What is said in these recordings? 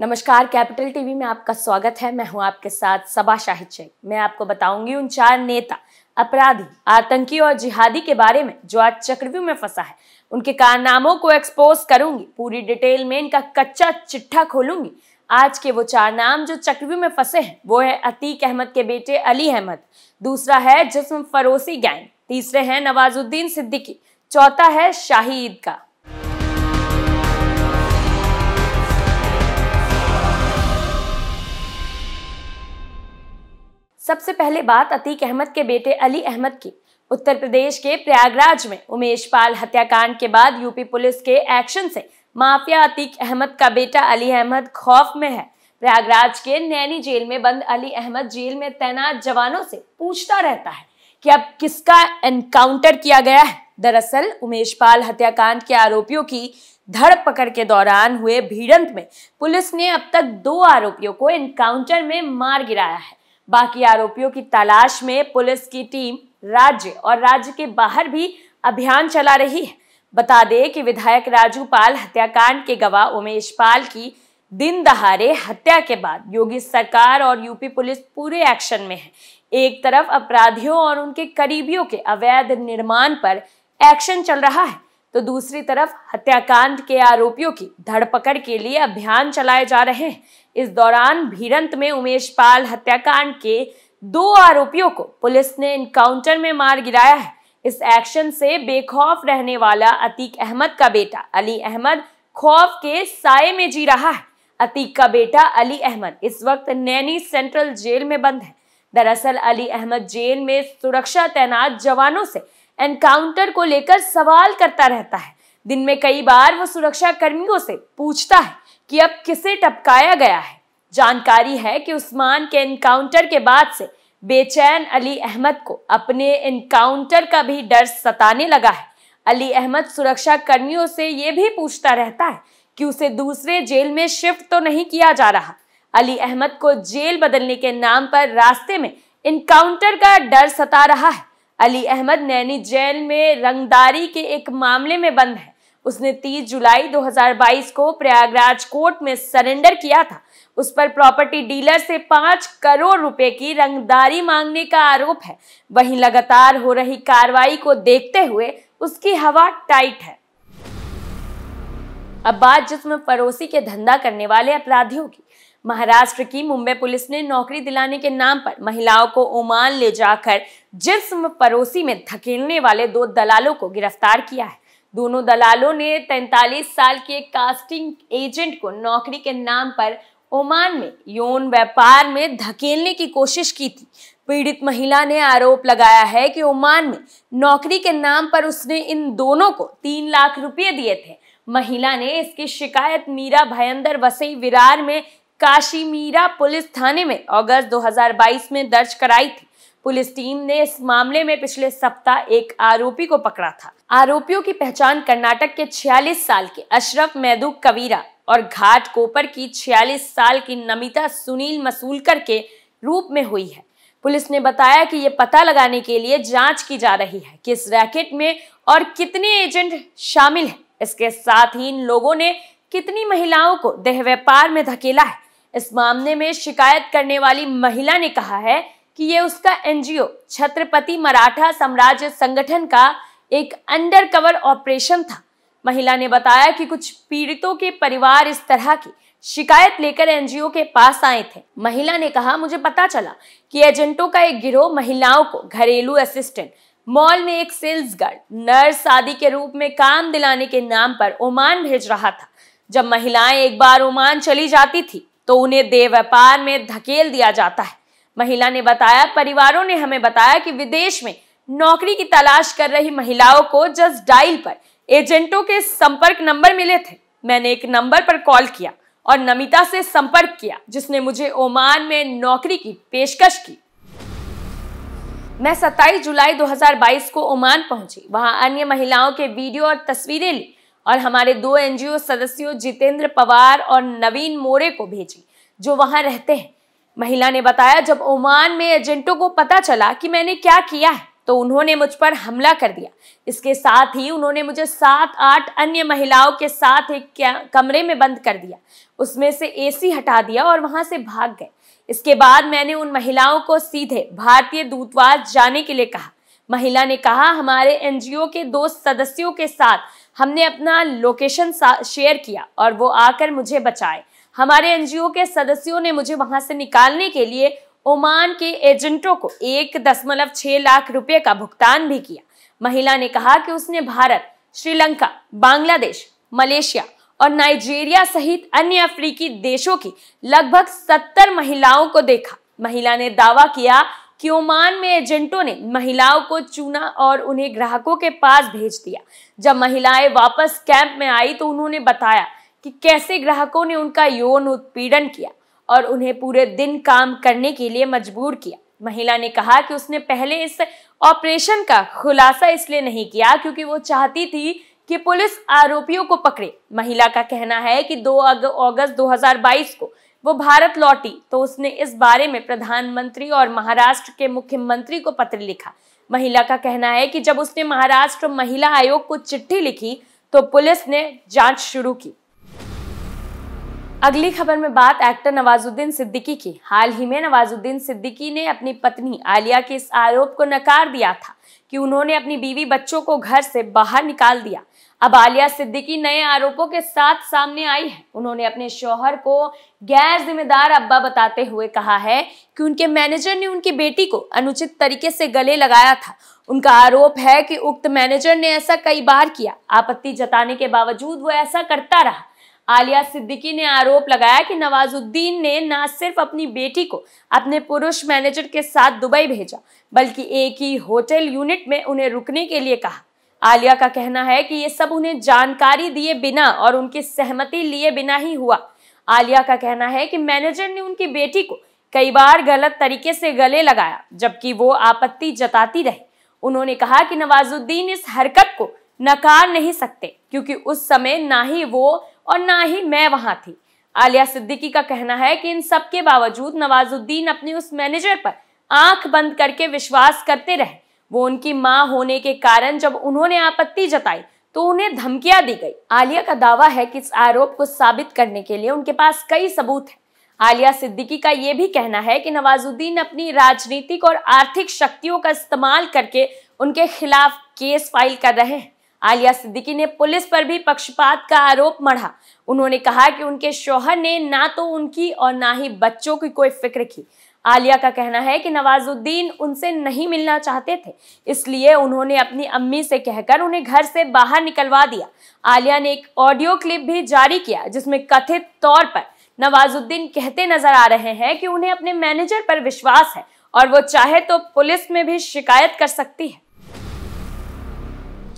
नमस्कार capital TV में आपका स्वागत है मैं हूं आपके साथ सबा शाहिद शेख मैं आपको बताऊंगी उन चार नेता अपराधी आतंकी और जिहादी के बारे में जो आज चक्रव्यूह में फंसा है उनके कारनामों को एक्सपोज करूंगी पूरी डिटेल में इनका कच्चा चिट्ठा खोलूंगी आज के वो चार नाम जो चक्रव्यूह में फंसे हैं वो है अतीक अहमद के बेटे अली अहमद दूसरा है जिसम फरोसी गैंग तीसरे हैं नवाजुद्दीन सिद्दीकी चौथा है शाही का सबसे पहले बात अतीक अहमद के बेटे अली अहमद की उत्तर प्रदेश के प्रयागराज में उमेश पाल हत्याकांड के बाद यूपी पुलिस के एक्शन से माफिया अतीक अहमद का बेटा अली अहमद खौफ में है प्रयागराज के नैनी जेल में बंद अली अहमद जेल में तैनात जवानों से पूछता रहता है कि अब किसका एनकाउंटर किया गया है दरअसल उमेश पाल हत्याकांड के आरोपियों की धड़ पकड़ के दौरान हुए भीड़ंत में पुलिस ने अब तक दो आरोपियों को एनकाउंटर में मार गिराया है बाकी आरोपियों की तलाश में पुलिस की टीम राज्य और राज्य के बाहर भी अभियान चला रही है बता दें कि विधायक राजू पाल हत्याकांड के गवाह उमेश पाल की दिन दहाड़े हत्या के बाद योगी सरकार और यूपी पुलिस पूरे एक्शन में है एक तरफ अपराधियों और उनके करीबियों के अवैध निर्माण पर एक्शन चल रहा है तो दूसरी तरफ हत्याकांड के आरोपियों की धरपकड़ के लिए अभियान चलाए जा रहे हैं इस दौरान भीरंत में उमेश पाल हत्याकांड के दो आरोपियों को पुलिस ने इनकाउंटर में मार गिराया है इस एक्शन से बेखौफ रहने वाला अतीक अहमद का बेटा अली अहमद खौफ के साय में जी रहा है अतीक का बेटा अली अहमद इस वक्त नैनी सेंट्रल जेल में बंद है दरअसल अली अहमद जेल में सुरक्षा तैनात जवानों से एनकाउंटर को लेकर सवाल करता रहता है दिन में कई बार वो सुरक्षा कर्मियों से पूछता है कि अब किसे टपकाया गया है जानकारी है कि उस्मान के एनकाउंटर के बाद से बेचैन अली अहमद को अपने एनकाउंटर का भी डर सताने लगा है अली अहमद सुरक्षा कर्मियों से ये भी पूछता रहता है कि उसे दूसरे जेल में शिफ्ट तो नहीं किया जा रहा अली अहमद को जेल बदलने के नाम पर रास्ते में इनकाउंटर का डर सता रहा है अली अहमद नैनी जेल में रंगदारी के एक मामले में बंद है उसने 30 जुलाई 2022 को प्रयागराज कोर्ट में सरेंडर किया था उस पर प्रॉपर्टी डीलर से पांच करोड़ रुपए की रंगदारी मांगने का आरोप है वहीं लगातार हो रही कार्रवाई को देखते हुए उसकी हवा टाइट है अब बात जिसमें पड़ोसी के धंधा करने वाले अपराधियों की महाराष्ट्र की मुंबई पुलिस ने नौकरी दिलाने के नाम पर महिलाओं को ओमान ले जाकर जिसम पड़ोसी में धकेलने वाले दो दलालों को गिरफ्तार किया है दोनों दलालों ने 43 साल के कास्टिंग एजेंट को नौकरी के नाम पर ओमान में यौन व्यापार में धकेलने की कोशिश की थी पीड़ित महिला ने आरोप लगाया है कि ओमान में नौकरी के नाम पर उसने इन दोनों को तीन लाख रुपए दिए थे महिला ने इसकी शिकायत मीरा भयंदर वसई विरार में काशीमीरा पुलिस थाने में अगस्त 2022 में दर्ज कराई थी पुलिस टीम ने इस मामले में पिछले सप्ताह एक आरोपी को पकड़ा था आरोपियों की पहचान कर्नाटक के 46 साल के अशरफ मैदू कवीरा और घाट कोपर की 46 साल की नमिता सुनील मसूलकर के रूप में हुई है पुलिस ने बताया कि ये पता लगाने के लिए जांच की जा रही है कि इस रैकेट में और कितने एजेंट शामिल हैं इसके साथ ही इन लोगों ने कितनी महिलाओं को देह व्यापार में धकेला है इस मामले में शिकायत करने वाली महिला ने कहा है कि ये उसका एनजीओ छत्रपति मराठा साम्राज्य संगठन का एक अंडरकवर ऑपरेशन था महिला ने बताया कि कुछ पीड़ितों के परिवार इस तरह की शिकायत लेकर एनजीओ के पास आए थे महिला ने कहा मुझे पता चला कि एजेंटों का एक गिरोह महिलाओं को घरेलू असिस्टेंट मॉल में एक सेल्स गार्ड नर्स आदि के रूप में काम दिलाने के नाम पर ओमान भेज रहा था जब महिलाएं एक बार ओमान चली जाती थी तो उन्हें देह व्यापार में धकेल दिया जाता है महिला ने बताया परिवारों ने हमें बताया कि विदेश में नौकरी की तलाश कर रही महिलाओं को जस्ट डायल पर एजेंटों के संपर्क नंबर मिले थे मैंने एक नंबर पर कॉल किया और नमिता से संपर्क किया जिसने मुझे ओमान में नौकरी की पेशकश की मैं 27 जुलाई 2022 को ओमान पहुंची वहां अन्य महिलाओं के वीडियो और तस्वीरें ली और हमारे दो एनजीओ सदस्यों जितेंद्र पवार और नवीन मोरे को भेजी जो वहां रहते हैं महिला ने बताया जब ओमान में एजेंटों को पता चला कि मैंने क्या किया है तो उन्होंने मुझ पर हमला कर दिया इसके साथ ही उन्होंने मुझे सात आठ अन्य महिलाओं के साथ एक कमरे में बंद कर दिया उसमें से एसी हटा दिया और वहां से भाग गए इसके बाद मैंने उन महिलाओं को सीधे भारतीय दूतवास जाने के लिए कहा महिला ने कहा हमारे एनजीओ के दो सदस्यों के साथ हमने अपना लोकेशन शेयर किया और वो आकर मुझे बचाए हमारे एनजीओ के सदस्यों ने मुझे वहां से निकालने के लिए ओमान के एजेंटों को एक दशमलव छह लाख रुपए का भुगतान भी किया महिला ने कहा कि उसने भारत श्रीलंका बांग्लादेश मलेशिया और नाइजीरिया सहित अन्य अफ्रीकी देशों की लगभग सत्तर महिलाओं को देखा महिला ने दावा किया क्योमान में एजेंटों ने महिलाओं को चुना और उन्हें ग्राहकों के पास भेज दिया जब महिलाएं वापस कैंप में आई तो उन्होंने बताया कि कैसे ग्राहकों ने उनका यौन उत्पीड़न किया और उन्हें पूरे दिन काम करने के लिए मजबूर किया महिला ने कहा कि उसने पहले इस ऑपरेशन का खुलासा इसलिए नहीं किया क्योंकि वो चाहती थी कि पुलिस आरोपियों को पकड़े महिला का कहना है कि 2 अगस्त 2022 को वो भारत लौटी तो उसने इस बारे में प्रधानमंत्री और महाराष्ट्र के मुख्यमंत्री को पत्र लिखा महिला का कहना है कि जब उसने महाराष्ट्र महिला आयोग को चिट्ठी लिखी तो पुलिस ने जांच शुरू की अगली खबर में बात एक्टर नवाजुद्दीन सिद्दीकी की हाल ही में नवाजुद्दीन सिद्दीकी ने अपनी पत्नी आलिया के इस आरोप को नकार दिया था कि उन्होंने अपनी बीवी बच्चों को घर से बाहर निकाल दिया अब आलिया सिद्दीकी नए आरोपों के साथ सामने आई है उन्होंने अपने शोहर को गैर जिम्मेदार अब्बा बताते हुए कहा है कि उनके मैनेजर ने उनकी बेटी को अनुचित तरीके से गले लगाया था उनका आरोप है कि उक्त मैनेजर ने ऐसा कई बार किया आपत्ति जताने के बावजूद वो ऐसा करता रहा आलिया सिद्दीकी ने आरोप लगाया कि नवाजुद्दीन ने न सिर्फ अपनी बेटी को अपने पुरुष मैनेजर के साथ दुबई भेजा बल्कि एक ही होटल यूनिट में उन्हें रुकने के लिए कहा आलिया का कहना है कि ये सब उन्हें जानकारी दिए बिना और उनकी सहमति लिए बिना ही हुआ आलिया का कहना है कि मैनेजर ने उनकी बेटी को कई बार गलत तरीके से गले लगाया जबकि वो आपत्ति जताती रही उन्होंने कहा कि नवाजुद्दीन इस हरकत को नकार नहीं सकते क्योंकि उस समय ना ही वो और ना ही मैं वहां थी आलिया सिद्दीकी का कहना है कि इन सब के बावजूद नवाजुद्दीन अपने उस मैनेजर पर आंख बंद करके विश्वास करते रहे वो उनकी मां होने के कारण जब उन्होंने आपत्ति जताई तो उन्हें धमकियां दी गई आलिया का दावा है कि इस आरोप को साबित करने के लिए उनके पास कई सबूत हैं आलिया सिद्दीकी का यह भी कहना है कि नवाजुद्दीन अपनी राजनीतिक और आर्थिक शक्तियों का इस्तेमाल करके उनके खिलाफ केस फाइल कर रहे हैं आलिया सिद्दीकी ने पुलिस पर भी पक्षपात का आरोप मढ़ा उन्होंने कहा कि उनके शोहर ने ना तो उनकी और ना ही बच्चों की कोई फिक्र की आलिया का कहना है कि नवाजुद्दीन उनसे नहीं मिलना चाहते थे इसलिए उन्होंने अपनी अम्मी से कहकर उन्हें घर से बाहर निकलवा दिया आलिया ने एक ऑडियो क्लिप भी जारी किया जिसमें कथित तौर पर नवाजुद्दीन कहते नजर आ रहे हैं कि उन्हें अपने मैनेजर पर विश्वास है और वो चाहे तो पुलिस में भी शिकायत कर सकती है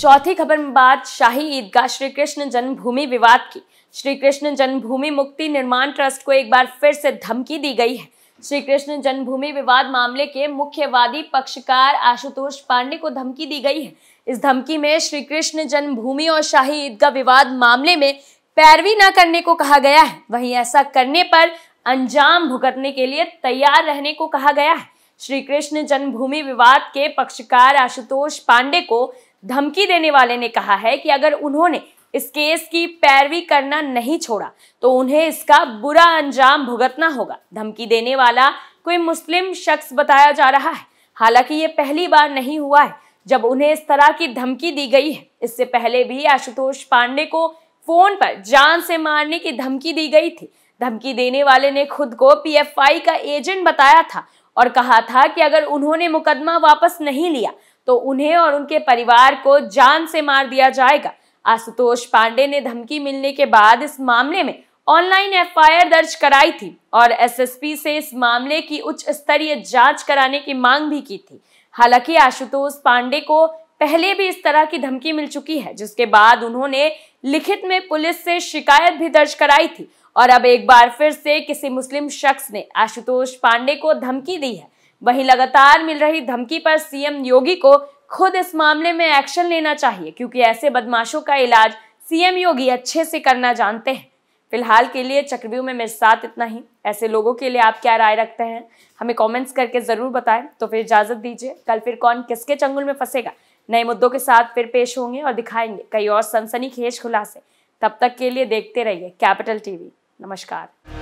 चौथी खबर में बात शाही ईदगाह श्री कृष्ण जन्मभूमि विवाद की श्री कृष्ण जन्मभूमि मुक्ति निर्माण ट्रस्ट को एक बार फिर से धमकी दी गई है श्री कृष्ण जन्मभूमि विवाद मामले के मुख्यवादी पक्षकार आशुतोष पांडे को धमकी दी गई है इस धमकी में श्री कृष्ण जन्मभूमि और शाही ईदगाह विवाद मामले में पैरवी न करने को कहा गया है वहीं ऐसा करने पर अंजाम भुगतने के लिए तैयार रहने को कहा गया है श्री कृष्ण जन्मभूमि विवाद के पक्षकार आशुतोष पांडे को धमकी देने वाले ने कहा है कि अगर उन्होंने इस केस की पैरवी करना नहीं छोड़ा तो उन्हें इसका बुरा अंजाम भुगतना होगा धमकी देने वाला कोई मुस्लिम शख्स बताया जा रहा है हालांकि ये पहली बार नहीं हुआ है जब उन्हें इस तरह की धमकी दी गई है इससे पहले भी आशुतोष पांडे को फोन पर जान से मारने की धमकी दी गई थी धमकी देने वाले ने खुद को पीएफआई का एजेंट बताया था और कहा था कि अगर उन्होंने मुकदमा वापस नहीं लिया तो उन्हें और उनके परिवार को जान से मार दिया जाएगा आशुतोष पांडे ने धमकी मिलने के बाद इस मामले में ऑनलाइन एफआईआर दर्ज कराई थी और एसएसपी से इस मामले की उच्च स्तरीय जांच कराने की मांग भी की थी हालांकि आशुतोष पांडे को पहले भी इस तरह की धमकी मिल चुकी है जिसके बाद उन्होंने लिखित में पुलिस से शिकायत भी दर्ज कराई थी और अब एक बार फिर से किसी मुस्लिम शख्स ने आशुतोष पांडे को धमकी दी है वहीं लगातार मिल रही धमकी पर सीएम योगी को खुद इस मामले में एक्शन लेना चाहिए क्योंकि ऐसे बदमाशों का इलाज सीएम योगी अच्छे से करना जानते हैं फिलहाल के लिए चक्रव्यूह में मेरे साथ इतना ही ऐसे लोगों के लिए आप क्या राय रखते हैं हमें कमेंट्स करके ज़रूर बताएं तो फिर इजाज़त दीजिए कल फिर कौन किसके चंगुल में फंसेगा नए मुद्दों के साथ फिर पेश होंगे और दिखाएंगे कई और सनसनी खुलासे तब तक के लिए देखते रहिए कैपिटल टीवी नमस्कार